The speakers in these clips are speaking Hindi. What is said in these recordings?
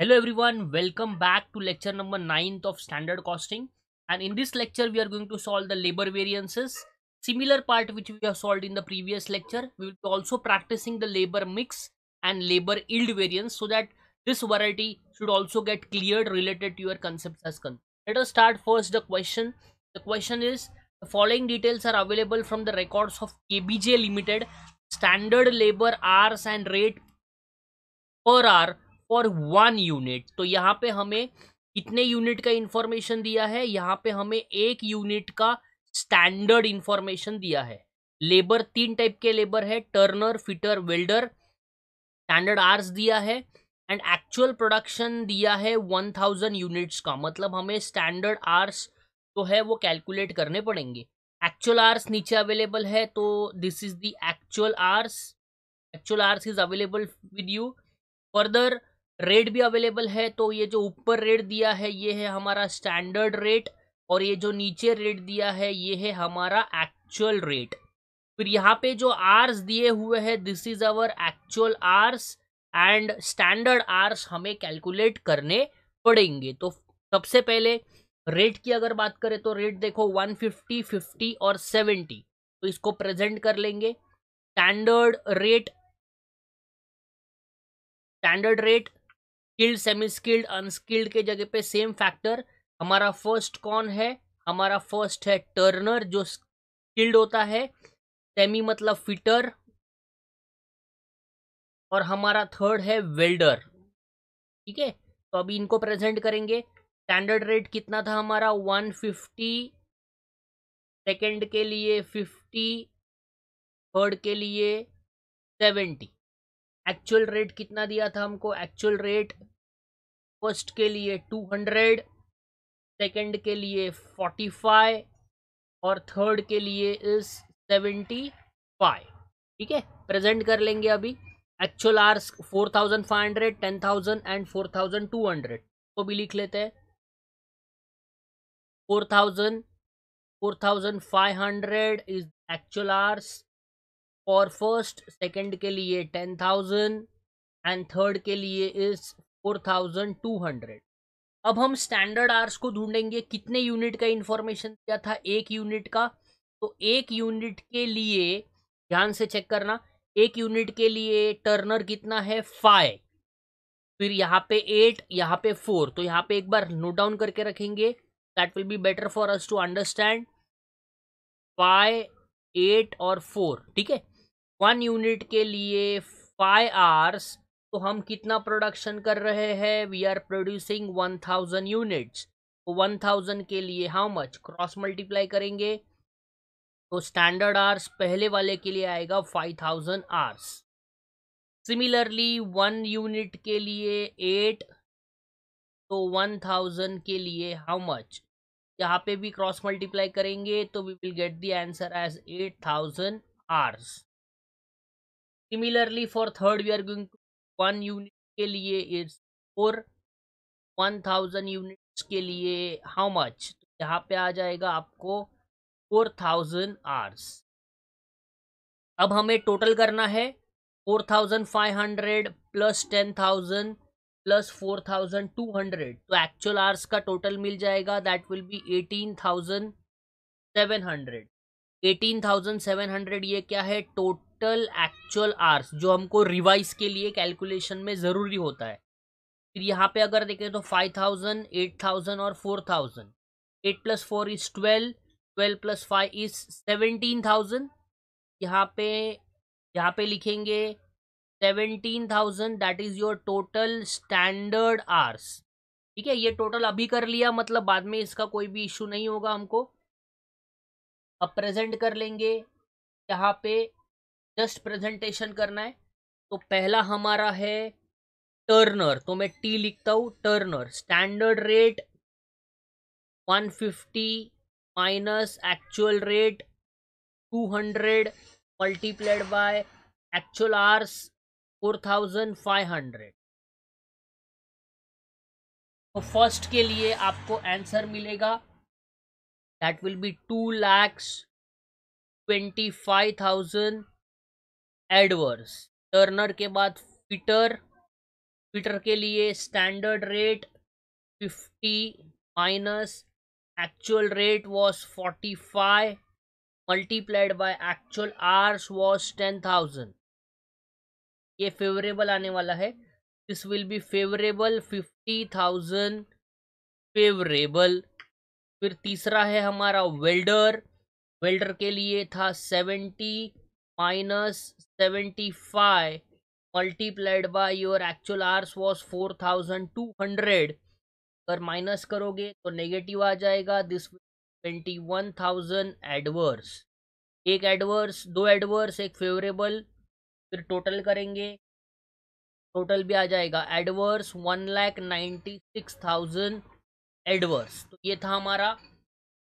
Hello everyone, welcome back to lecture number 9th of standard costing and in this lecture we are going to solve the labor variances. Similar part which we have solved in the previous lecture, we will be also practicing the labor mix and labor yield variance so that this variety should also get cleared related to your concepts as con. Let us start first the question. The question is the following details are available from the records of KBJ Limited standard labor hours and rate per hour for one unit तो यहाँ पे हमें कितने यूनिट का इंफॉर्मेशन दिया है यहाँ पे हमें एक यूनिट का स्टैंडर्ड इंफॉर्मेशन दिया है लेबर तीन टाइप के लेबर है turner fitter welder standard hours दिया है एंड एक्चुअल प्रोडक्शन दिया है वन थाउजेंड यूनिट्स का मतलब हमें स्टैंडर्ड आर्स जो है वो कैलकुलेट करने पड़ेंगे एक्चुअल आर्स नीचे अवेलेबल है तो this is the actual hours actual hours is available with you further rate भी अवेलेबल है तो ये जो ऊपर रेट दिया है ये है हमारा स्टैंडर्ड रेट और ये जो नीचे रेट दिया है ये है हमारा एक्चुअल रेट फिर यहाँ पे जो आर्स दिए हुए हैं this is our actual hours and standard hours हमें कैलकुलेट करने पड़ेंगे तो सबसे पहले रेट की अगर बात करें तो रेट देखो 150, 50 और 70 तो इसको प्रेजेंट कर लेंगे standard rate standard rate skilled semi skilled unskilled के जगह पे सेम फैक्टर हमारा फर्स्ट कौन है हमारा फर्स्ट है टर्नर जो स्किल्ड होता है सेमी मतलब फिटर और हमारा थर्ड है वेल्डर ठीक है तो अभी इनको प्रेजेंट करेंगे स्टैंडर्ड रेट कितना था हमारा वन फिफ्टी सेकेंड के लिए फिफ्टी थर्ड के लिए सेवेंटी एक्चुअल रेट कितना दिया था हमको एक्चुअल रेट फर्स्ट के लिए टू हंड्रेड सेकेंड के लिए फोर्टी फाइव और थर्ड के लिए इज सेवेंटी फाइव ठीक है प्रेजेंट कर लेंगे अभी actual hours four thousand five hundred ten thousand and four thousand two hundred को भी लिख लेते हैं four thousand four thousand five hundred is actual hours और फर्स्ट सेकंड के लिए टेन थाउजेंड एंड थर्ड के लिए is four thousand two hundred अब हम स्टैंडर्ड आर्स को ढूंढेंगे कितने यूनिट का इंफॉर्मेशन दिया था एक यूनिट का तो एक यूनिट के लिए ध्यान से चेक करना एक यूनिट के लिए टर्नर कितना है फाइव फिर यहाँ पे एट यहाँ पे फोर तो यहाँ पे एक बार नोट डाउन करके रखेंगे that will be better for us to understand five eight और फोर ठीक है वन यूनिट के लिए फाइव आर्स तो हम कितना प्रोडक्शन कर रहे हैं we are producing one thousand units तो वन थाउजेंड के लिए हाउ मच क्रॉस मल्टीप्लाई करेंगे तो स्टैंडर्ड आर्स पहले वाले के लिए आएगा five thousand hours similarly one unit के लिए एट तो वन थाउजेंड के लिए हाउ मच यहाँ पे भी क्रॉस मल्टीप्लाई करेंगे तो we will get the answer as eight thousand hours similarly for third we are going to one unit के लिए it's four one thousand units के लिए हाउ मच तो यहाँ पे आ जाएगा आपको फोर थाउजेंड आर्स अब हमें टोटल करना है four thousand five hundred plus ten thousand plus four thousand two hundred तो एक्चुअल आर्स का टोटल मिल जाएगा that will be eighteen thousand seven hundred eighteen thousand seven hundred ये क्या है टोट टोटल एक्चुअल आर्स जो हमको रिवाइज के लिए कैलकुलेशन में ज़रूरी होता है फिर यहाँ पे अगर देखें तो फाइव थाउजेंड एट थाउजेंड और four thousand eight plus four is twelve twelve plus five is seventeen thousand यहाँ पे यहाँ पे लिखेंगे seventeen thousand that is your total standard hours ठीक है ये टोटल अभी कर लिया मतलब बाद में इसका कोई भी इशू नहीं होगा हमको अब प्रेजेंट कर लेंगे यहाँ पे जस्ट प्रेजेंटेशन करना है तो पहला हमारा है टर्नर तो मैं टी लिखता हूँ turner standard rate 150 minus actual rate 200 multiplied by actual hours 4500 तो फर्स्ट के लिए आपको आंसर मिलेगा that will be two lakhs twenty five thousand adverse turner के बाद फिटर फिटर के लिए standard rate fifty minus actual forty five 45 by actual hours was ten thousand ये फेवरेबल आने वाला है this will be favourable fifty thousand favourable फिर तीसरा है हमारा वेल्डर वेल्डर के लिए था seventy minus seventy five multiplied by your actual hours was four thousand two hundred अगर माइनस करोगे तो नेगेटिव आ जाएगा this twenty one thousand adverse एक एडवर्स दो एडवर्स एक फेवरेबल फिर टोटल करेंगे टोटल भी आ जाएगा adverse one lakh ninety six thousand adverse तो ये था हमारा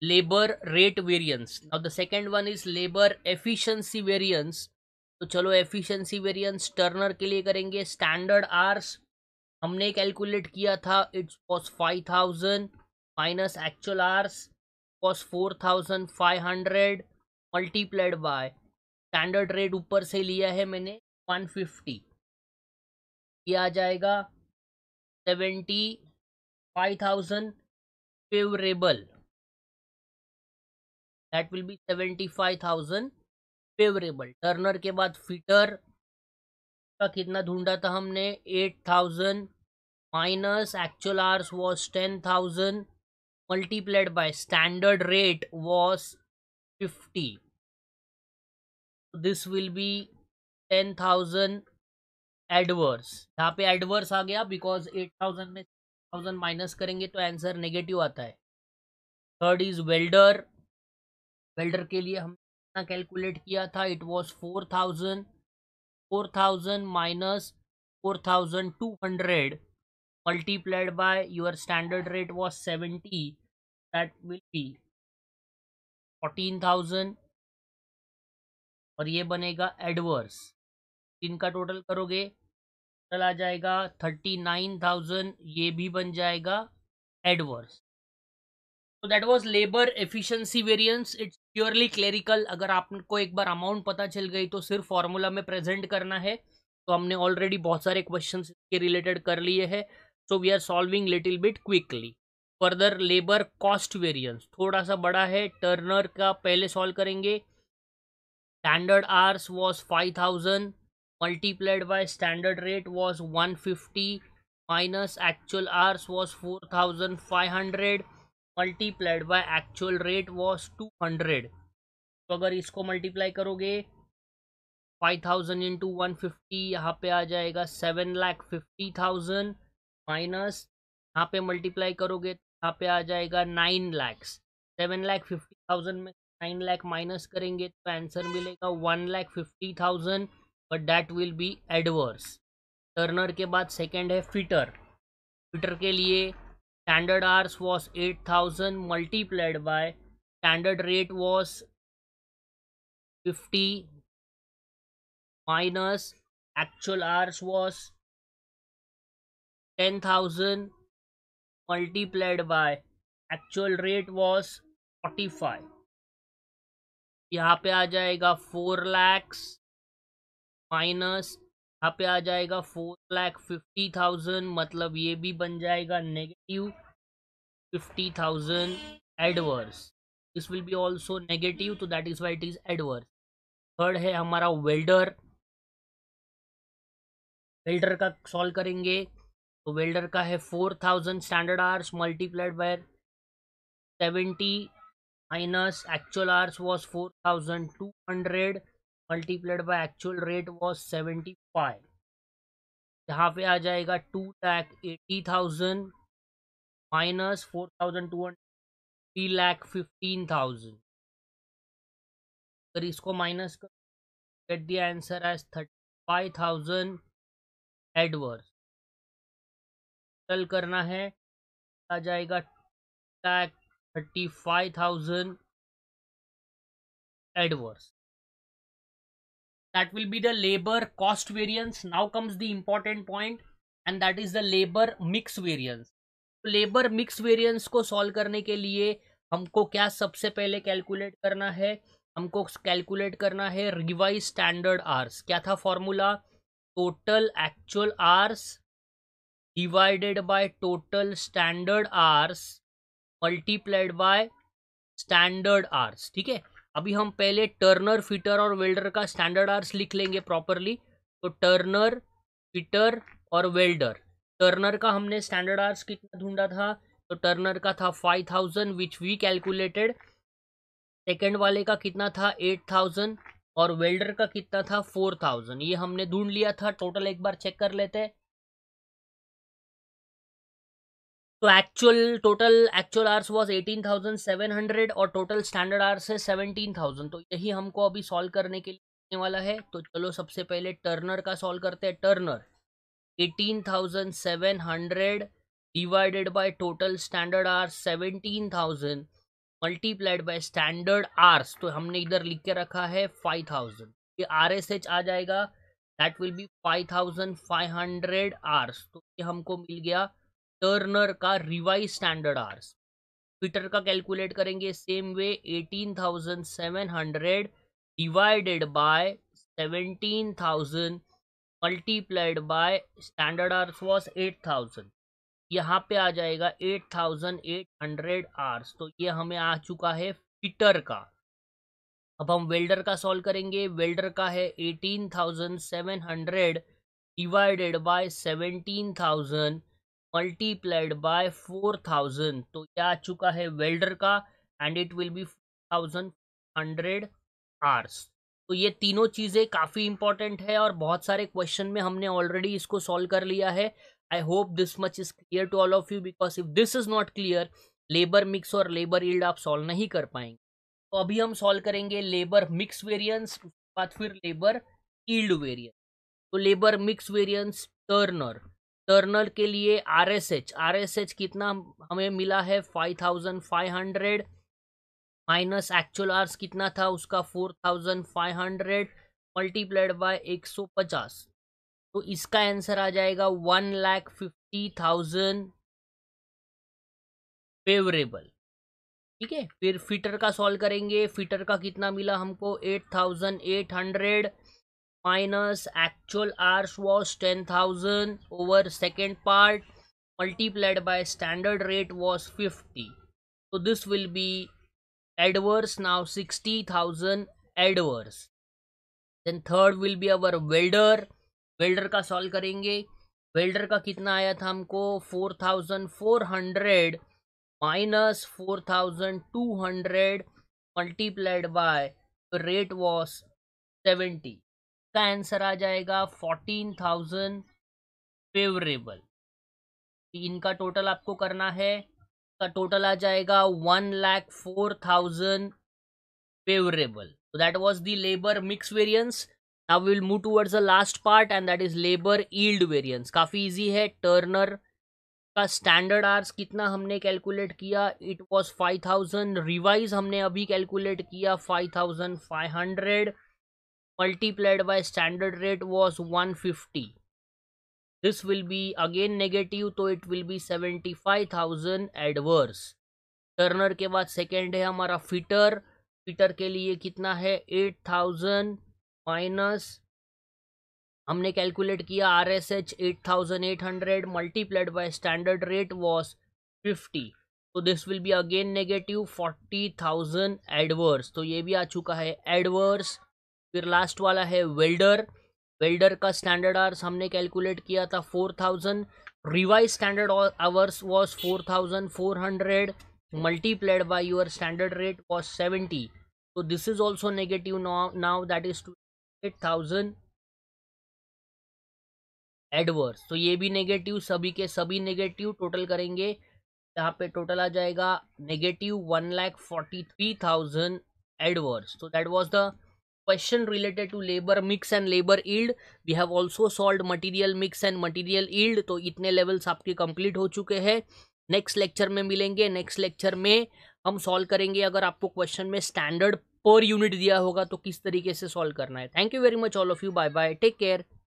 labour rate variance now the second one is labour efficiency variance तो चलो एफिशिएंसी वेरिएंस टर्नर के लिए करेंगे स्टैंडर्ड आर्स हमने कैलकुलेट किया था it's cos five thousand minus actual hours cos four thousand five hundred multiplied by standard rate ऊपर से लिया है मैंने वन फिफ्टी ये आ जाएगा seventy five thousand favourable that will be seventy five thousand favourable turner के बाद फिटर का कितना ढूंढा था हमने eight thousand minus actual hours was ten thousand multiplied by standard rate was fifty this will be ten thousand adverse यहाँ पे एडवर्स आ गया बिकॉज एट थाउजेंड में थाउजेंड माइनस करेंगे तो आंसर नेगेटिव आता है थर्ड इज वेल्डर वेल्डर के लिए हमने कैलकुलेट किया था it was four thousand four thousand minus four thousand two hundred multiplied by your standard rate was 70 that will be 14000 और ये बनेगा एडवर्स इनका टोटल करोगे टोटल आ जाएगा 39000 ये भी बन जाएगा adverse so that was labor efficiency variance it's purely clerical अगर आपको एक बार अमाउंट पता चल गई तो सिर्फ फॉर्मूला में प्रेजेंट करना है तो हमने ऑलरेडी बहुत सारे क्वेश्चन के रिलेटेड कर लिए हैं so we are solving little bit quickly further labour cost variance थोड़ा सा बड़ा है टर्नर का पहले सॉल्व करेंगे standard hours was five thousand multiplied standard rate was one fifty minus actual hours was four thousand five hundred multiplied by actual rate was two hundred तो अगर इसको मल्टीप्लाई करोगे five thousand into one fifty यहाँ पे आ जाएगा seven lakh fifty thousand minus यहाँ पे मल्टीप्लाई करोगे यहाँ पे आ जाएगा nine lakhs seven lakh fifty thousand में नाइन लाख माइनस करेंगे तो आंसर मिलेगा one lakh fifty thousand but that will be adverse turner के बाद सेकेंड है फिटर फिटर के लिए standard hours was 8000 multiplied by standard rate was 50 minus actual hours was 10000 multiplied by actual rate was 45 यहाँ पे आ जाएगा फोर लैक्स माइनस यहाँ पे आ जाएगा फोर लैख फिफ्टी थाउजेंड मतलब ये भी बन जाएगा negative fifty thousand adverse this will be also negative तो that is why it is adverse third है हमारा वेल्डर वेल्डर का सॉल्व करेंगे तो वेल्डर का है four thousand standard hours multiplied by seventy minus actual hours was four thousand two hundred multiplied by actual rate was seventy five यहाँ पे आ जाएगा two lakh eighty thousand minus four thousand two hundred three lakh fifteen thousand अगर इसको माइनस कर get the answer as thirty five thousand adverse total करना है आ जाएगा lakh thirty five thousand adverse that will be the labor cost variance now comes the important point and that is the labor mix variance so labor mix variance ko solve karne ke liye humko kya sabse pehle calculate karna hai हमको कैलकुलेट करना है रिवाइज स्टैंडर्ड आर्स क्या था formula total actual hours divided by total standard hours multiplied by standard hours ठीक है अभी हम पहले टर्नर फिटर और वेल्डर का स्टैंडर्ड आर्स लिख लेंगे प्रॉपरली तो टर्नर फिटर और वेल्डर टर्नर का हमने स्टैंडर्ड आर्स कितना ढूंढा था तो टर्नर का था five thousand which we calculated second वाले का कितना था एट थाउजेंड और वेल्डर का कितना था फोर थाउजेंड ये हमने ढूंढ लिया था टोटल एक बार चेक कर लेते हैं तो actual total actual hours was eighteen thousand seven hundred और टोटल स्टैंडर्ड आर्स है सेवनटीन थाउजेंड तो यही हमको अभी सॉल्व करने के लिए वाला है तो चलो सबसे पहले टर्नर का सॉल्व करते हैं turner eighteen thousand seven hundred divided by total standard hours seventeen thousand multiplied by standard hours तो हमने इधर लिख के रखा है फाइव थाउजेंड ये आर एस एच आ जाएगा that will be five thousand five hundred hours तो ये हमको मिल गया टर्नर का रिवाइज स्टैंडर्ड आर्स ट्विटर का कैलकुलेट करेंगे same way 18,700 divided by 17,000 multiplied by standard hours was 8,000 यहाँ पे आ जाएगा 8,800 आर्स तो ये हमें आ चुका है फिटर का अब हम वेल्डर का सॉल्व करेंगे वेल्डर का है 18,700 divided by 17,000 multiplied by four thousand तो यह आ चुका है वेल्डर का and it will be thousand hundred hours तो ये तीनों चीज़ें काफ़ी इंपॉर्टेंट है और बहुत सारे क्वेश्चन में हमने ऑलरेडी इसको सॉल्व कर लिया है I hope this much is clear to all of you because if this is not clear labour mix और लेबर ईल्ड आप सॉल्व नहीं कर पाएंगे तो अभी हम सॉल्व करेंगे लेबर मिक्स वेरियंस बाद फिर लेबर ईल्ड वेरियंस तो labour mix variance turner turner के लिए R R S H S H कितना हमें मिला है five thousand five hundred minus actual hours कितना था उसका four thousand five hundred multiplied by एक सौ पचास तो इसका आंसर आ जाएगा one lakh fifty thousand favourable ठीक है फिर फिटर का सॉल्व करेंगे फिटर का कितना मिला हमको eight thousand eight hundred minus actual hours was 10,000 over second part multiplied by standard rate was 50 so this will be adverse now 60,000 adverse Then third will be our welder. Welder का सॉल्व करेंगे Welder का कितना आया था हमको four thousand four hundred minus four thousand two hundred multiplied by rate was seventy. का आंसर आ जाएगा फोर्टीन थाउजेंड फेवरेबल इनका टोटल आपको करना है का टोटल आ जाएगा one lakh four thousand favourable that was the labour mix variance now will move towards the last part and that is labour yield variance काफी इजी है टर्नर का स्टैंडर्ड आर्स कितना हमने कैलकुलेट किया it was five thousand revise हमने अभी कैलकुलेट किया five thousand five hundred multiplied by standard rate was 150 this will be again negative तो it will be 75,000 adverse turner के बाद सेकेंड है हमारा फिटर फिटर के लिए कितना है 8,000 माइनस हमने कैलकुलेट किया R S H eight thousand eight hundred multiplied by standard rate was fifty तो this will be again negative forty thousand adverse तो ये भी आ चुका है एडवर्स फिर लास्ट वाला है वेल्डर वेल्डर का स्टैंडर्ड आवर्स हमने कैलकुलेट किया था four thousand revise standard hours was four thousand four hundred multiplied by your standard rate was seventy तो this is also negative now that is two eight thousand adverse तो ये भी नेगेटिव सभी के सभी नेगेटिव टोटल करेंगे यहाँ पे टोटल आ जाएगा negative one lakh forty three thousand adverse तो that was the question related to labor mix and labor yield we have also solved material mix and material yield तो इतने levels आपके complete हो चुके हैं next lecture में मिलेंगे next lecture में हम solve करेंगे अगर आपको question में standard पर यूनिट दिया होगा तो किस तरीके से सॉल्व करना है thank you very much all of you bye bye take care